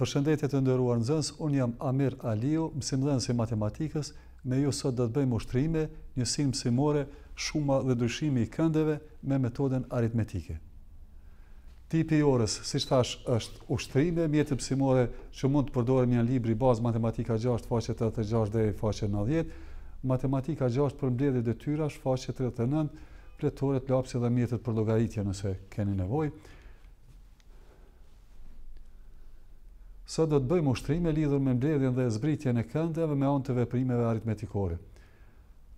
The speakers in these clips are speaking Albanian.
Për shëndetje të ndëruar në zënës, unë jam Amir Alio, mësim dhe nësi matematikës, me ju sot dhe të bëjmë ushtrime, njësim mësimore, shuma dhe dryshimi i këndeve me metoden aritmetike. Tipi i orës, si shtash, është ushtrime, mjetë mësimore që mund të përdore një libri bazë matematika 6, faqe 36 dhe faqe 90, matematika 6 për mbledhe dhe tyra, faqe 39, pletore të lapsi dhe mjetët për logaritja nëse keni nevojë, sot do të bëjmë ushtrime lidhur me mbledhjen dhe zbritjen e këndeve me anë të veprimeve aritmetikore.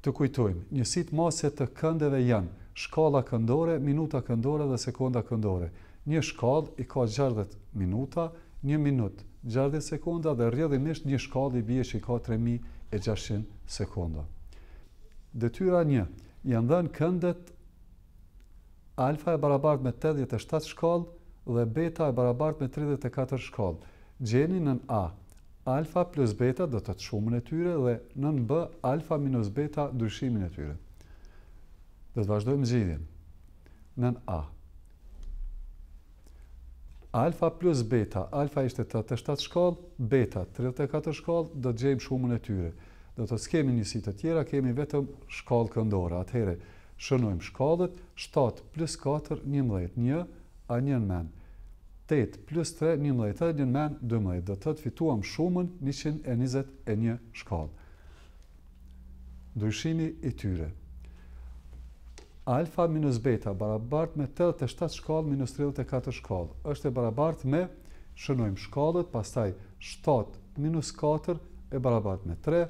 Të kujtojmë, njësit mase të këndeve janë shkalla këndore, minuta këndore dhe sekonda këndore. Një shkallë i ka 60 minuta, një minut 60 sekonda dhe rrjedhimisht një shkallë i bie që i ka 3600 sekonda. Detyra 1 janë dhënë këndet alfa e barabart me 87 shkallë dhe beta e barabart me 34 shkallë gjeni nën A, alfa plus beta do të të shumën e tyre dhe nën B, alfa minus beta dryshimin e tyre. Dhe të vazhdojmë gjithin. Nën A, alfa plus beta, alfa ishte 37 shkall, beta 34 shkall, do të gjejmë shumën e tyre. Dhe të s'kemi njësi të tjera, kemi vetëm shkall këndora. Atëhere, shënojmë shkallet, 7 plus 4, 11, 1, a 1 menë. 8 plus 3, 11, dhe një men 12, dhe të të fituam shumën 121 shkallë. Ndryshimi i tyre. Alfa minus beta barabart me 87 shkallë minus 34 shkallë. është e barabart me, shënojmë shkallët, pastaj 7 minus 4 e barabart me 3,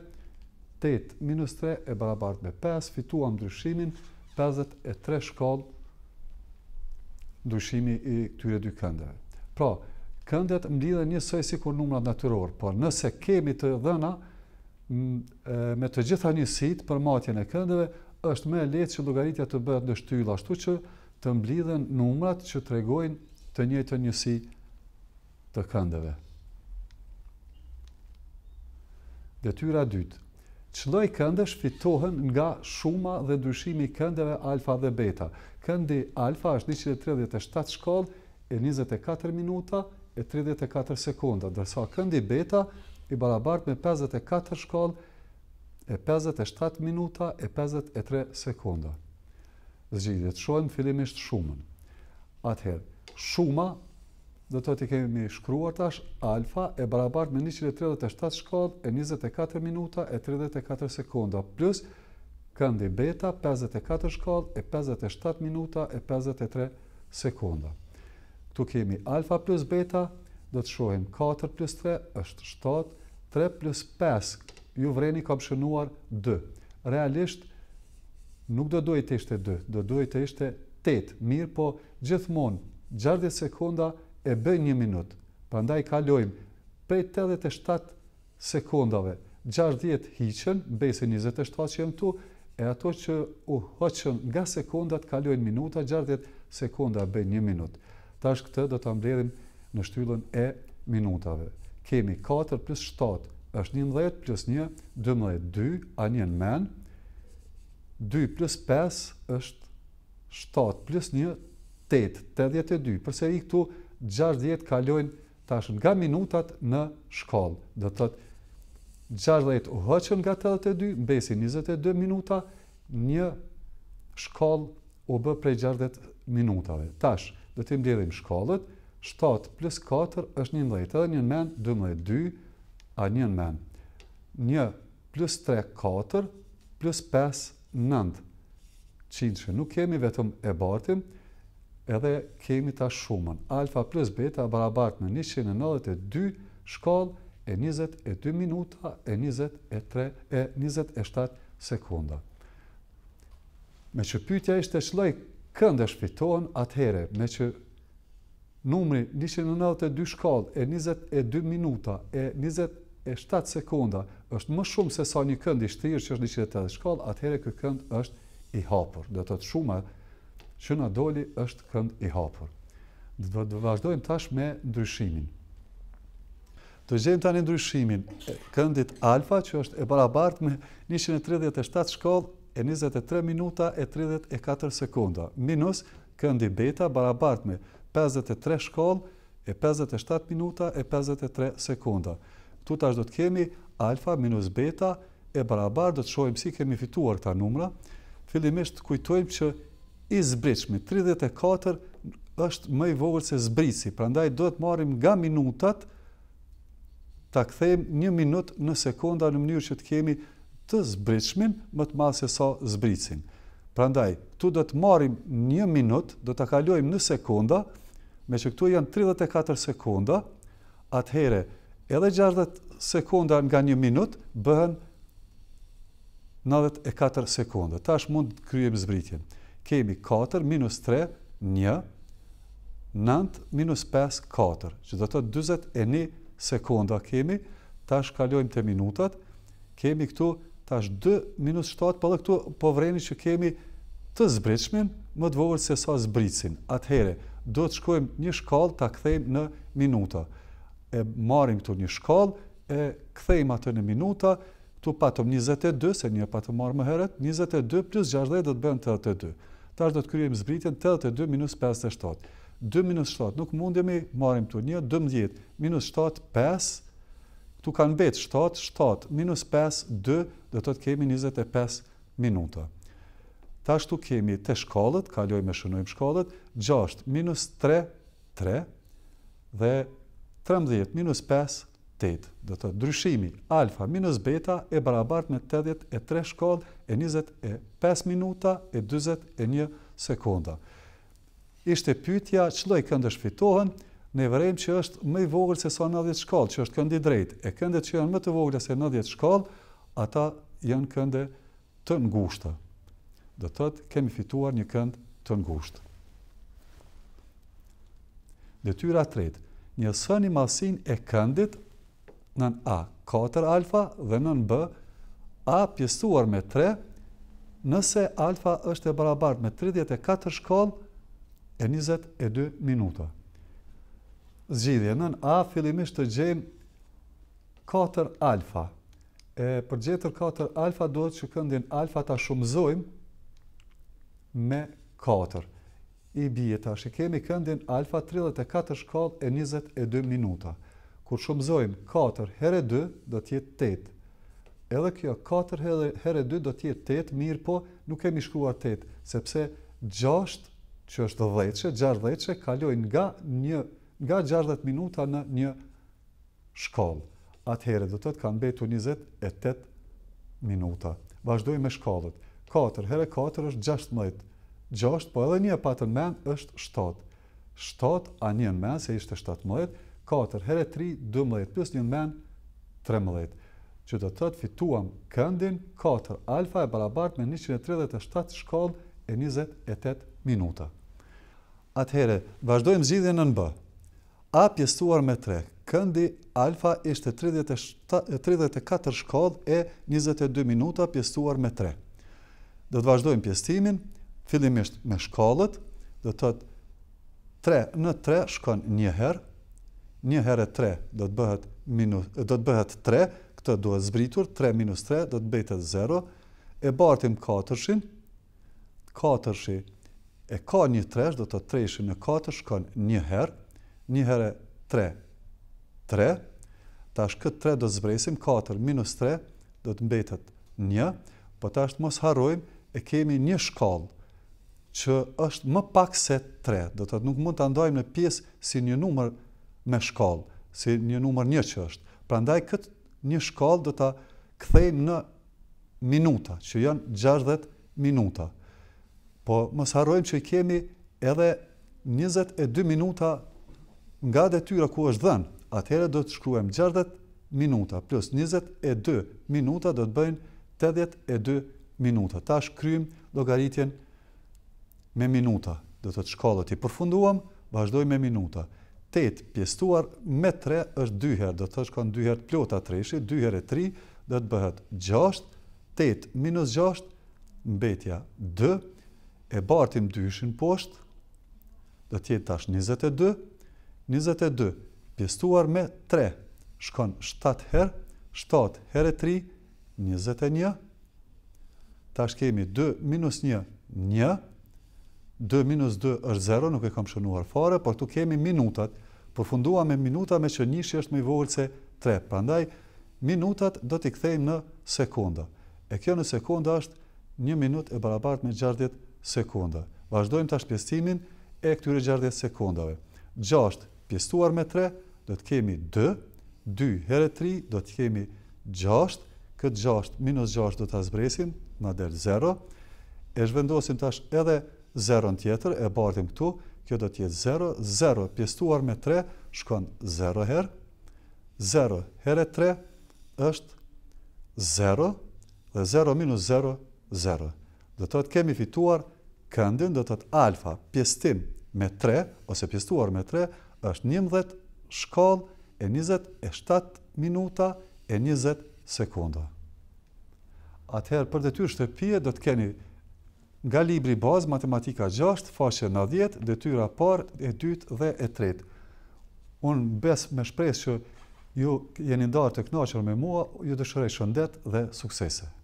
8 minus 3 e barabart me 5, fituam ndryshimin 53 shkallë ndryshimi i këtyre dy këndeve. Pra, këndet mblidhe njësoj si kur numrat natyror, por nëse kemi të dhëna me të gjitha njësit për matjen e këndeve, është me letë që logaritja të bëhet në shtyllë, ashtu që të mblidhen numrat që të regojnë të njëjtë të njësi të këndeve. Detyra dytë. Qëlloj këndesh fitohen nga shuma dhe dushimi këndeve alfa dhe beta. Këndi alfa është 137 shkollë, e 24 minuta e 34 sekunda, dërsa këndi beta i barabart me 54 shkall e 57 minuta e 53 sekunda. Zgjidhjet shojmë fillimisht shumën. Atëherë, shuma, dhe të të kemi shkruar tash, alfa e barabart me 137 shkall e 24 minuta e 34 sekunda, plus këndi beta 54 shkall e 57 minuta e 53 sekunda. Këtu kemi alfa plus beta, do të shohim 4 plus 3 është 7, 3 plus 5, ju vreni ka pëshënuar 2. Realisht, nuk do duhet të ishte 2, do duhet të ishte 8, mirë po gjithmonë 60 sekunda e bëj një minut. Prandaj kalojmë prej 87 sekundave. 60 hiqen, besi 27 që jem tu, e ato që u hoqen nga sekundat kalojnë minuta, 60 sekunda bëj një minutë. Tash këtë do të mbledhim në shtyllën e minutave. Kemi 4 plus 7 është 11 plus 1, 12, 2, a një men, 2 plus 5 është 7 plus 1, 8, 82. Përse i këtu 60 kalojnë tash nga minutat në shkollë. Do të të 60 u hëqën nga 82, mbesi 22 minuta, një shkollë u bë prej 60 minutave. Tash, dhe të mderim shkallët, 7 plus 4 është 11, edhe një men 12, a një men. 1 plus 3, 4, plus 5, 9. Qinë nuk kemi vetëm e bartim, edhe kemi ta shumën. Alfa plus beta barabart në 192 shkallë e 22 minuta e 23 e 27 sekunda. Me që pytja ishte që këndë e shpitohen atëhere me që numri 192 shkallë e 22 minuta e 27 sekunda është më shumë se sa një këndë i shtirë që është 180 shkallë, atëhere kë këndë është i hapur. Dhe të të shumë që në doli është këndë i hapur. Dhe të vazhdojmë tash me ndryshimin. Të gjemë tani ndryshimin këndit alfa që është e barabartë me 137 shkallë e 23 minuta e 34 sekunda, minus këndi beta barabart me 53 shkoll e 57 minuta e 53 sekunda. tu tash do të kemi alfa minus beta e barabart, do të shojmë si kemi fituar këta numra. Filimisht kujtojmë që i zbriqme 34 është më i vogël se zbrici, prandaj do të marim nga minutat, ta kthejmë një minut në sekunda në mënyrë që të kemi të zbritshmin më të madh se sa zbritsin. Prandaj, këtu do të marrim 1 minutë, do ta kalojmë në sekonda, me që këtu janë 34 sekonda, atëhere edhe 60 sekonda nga 1 minutë bëhen 94 sekonda. Tash mund të kryejmë zbritjen. Kemi 4 minus 3, 1, 9 minus 5, 4, që do të të 21 sekonda kemi, tash kalojmë të minutat, kemi këtu Tash 2 minus 7 po edhe këtu po vreni që kemi të zbritshmin më të vogël se sa zbritsin. Atëherë do të shkojmë një shkallë ta kthejmë në minuta. E marrim këtu një shkallë e kthejmë atë në minuta. Këtu patëm 22 se një patëm marr më herët. 22 plus 60 do të bëjmë 82. Tash do të kryejmë zbritjen 82 minus 57. 2 minus 7, nuk mundemi marim të një, 12 minus 7, 5, Tu kanë betë 7, 7, minus 5, 2, do të kemi 25 minuta. Ta kemi të shkallët, kaloj me shënojmë shkallët, 6, minus 3, 3, dhe 13, minus 5, 8. Dhe të dryshimi alfa minus beta e barabart me 83 shkallë e 25 minuta e 21 sekunda. Ishte pytja, qëlloj këndë shfitohen, ne vrem që është më i vogël se sa 90 shkallë, që është këndi i drejtë. E këndet që janë më të vogla se 90 shkallë, ata janë kënde të ngushta. Do të thotë kemi fituar një kënd të ngushtë. Detyra e tretë, një sën i masin e këndit në A, 4 alfa dhe në B, A pjestuar me 3, nëse alfa është e barabart me 34 shkallë e 22 minuta zgjidhje. Nën A fillimisht të gjejmë 4 alfa. E për gjetur 4 alfa duhet që këndin alfa ta shumëzojmë me 4. I bie tash kemi këndin alfa 34 shkallë e 22 minuta. Kur shumëzojmë 4 herë 2 do të jetë 8 edhe kjo 4 herë 2 do të jetë 8, mirë po nuk kemi shkruar 8, sepse 6 që është 10, 16, 10 kalojnë nga një nga 60 minuta në një shkollë. Atëhere do tëtë kanë betu 28 minuta. Vazhdoj me shkollët. 4, herë 4 është 16, 6, po edhe një e patën men është 7. 7, a një në men, se ishte 17, 4, herë 3, 12, plus një në men, 13. Që do tëtë fituam këndin, 4, alfa e barabart me 137 shkoll e 28 minuta. Atëhere, vazhdojmë zhidhjen në në bë a pjesëtuar me 3. Këndi alfa ishte 34 shkallë e 22 minuta pjesëtuar me 3. Do të vazhdojmë pjesëtimin fillimisht me shkallët, do të thotë 3 në 3 shkon një herë, një herë e 3 do të bëhet minus, do të bëhet 3, këtë duhet zbritur, 3 minus 3 do të bëjtë 0, e bartim 4-shin, 4 shi e ka një 3, do të 3-shin e 4 shkon një herë, një herë 3, 3, tash këtë 3 do të zbresim, 4 minus 3 do të mbetet 1, po tash të mos harrojmë e kemi një shkallë që është më pak se 3, do të nuk mund të ndajmë në pjesë si një numër me shkallë, si një numër një që është. Pra ndaj këtë një shkallë do të kthejmë në minuta, që janë 60 minuta. Po mos harrojmë që i kemi edhe 22 minuta nga detyra ku është dhënë, atëherë do të shkruajmë 60 minuta plus 22 minuta do të bëjnë 82 minuta. Tash kryejm logaritjen me minuta. Do të shkollët i përfunduam, vazhdoj me minuta. 8 pjestuar me 3 është 2 herë, do të thëshë 2 herë të plota 3-shi, 2 herë e 3, do të bëhet 6, 8 minus 6, mbetja 2, e bartim 2-shin poshtë, do të jetë tash 22, pjestuar me 3, shkon 7 her, 7 her e 3, 21, tash kemi 2 minus 1, 1, 2 minus 2 është 0, nuk e kam shënuar fare, por tu kemi minutat, përfundua me minuta me që njëshë është me i vogël se 3, prandaj minutat do t'i kthejmë në sekunda. E kjo në sekunda është 1 minut e barabart me 60 sekunda. Vazhdojmë të ashtë pjestimin e këtyre 60 sekundave. 16, 6 pjestuar me 3, do të kemi 2, 2 herë 3, do të kemi 6, këtë 6 minus 6 do të asbresim, ma del 0, e shvendosim tash edhe 0 në tjetër, e bardim këtu, kjo do të jetë 0, 0 pjestuar me 3, shkon 0 herë, 0 herë 3, është 0 dhe 0 minus 0, 0. Dhe të kemi fituar këndin, do të të alfa, pjestim me 3, ose pjestuar me 3, është 11 shkall e 27 minuta e 20 sekunda. Atëherë, për dhe tyrë do të keni nga libri bazë, matematika 6, faqe 90, dhe tyra par, e 2 dhe e 3. Unë besë me shpresë që ju jeni ndarë të knaqër me mua, ju dëshërej shëndet dhe suksese.